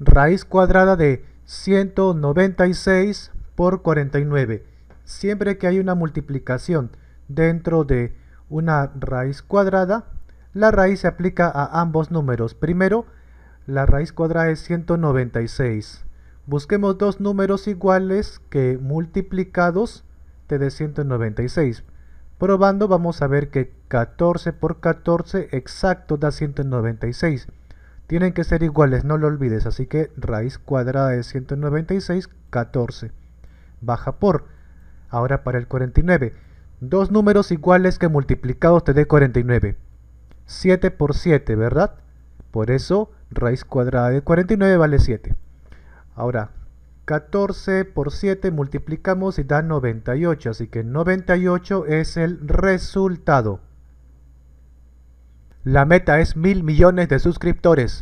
raíz cuadrada de 196 por 49. Siempre que hay una multiplicación dentro de una raíz cuadrada, la raíz se aplica a ambos números. Primero, la raíz cuadrada es 196. Busquemos dos números iguales que multiplicados te dé 196. Probando vamos a ver que 14 por 14 exacto da 196 tienen que ser iguales, no lo olvides, así que raíz cuadrada de 196, 14, baja por. Ahora para el 49, dos números iguales que multiplicados te dé 49. 7 por 7, ¿verdad? Por eso raíz cuadrada de 49 vale 7. Ahora, 14 por 7 multiplicamos y da 98, así que 98 es el resultado. La meta es mil millones de suscriptores.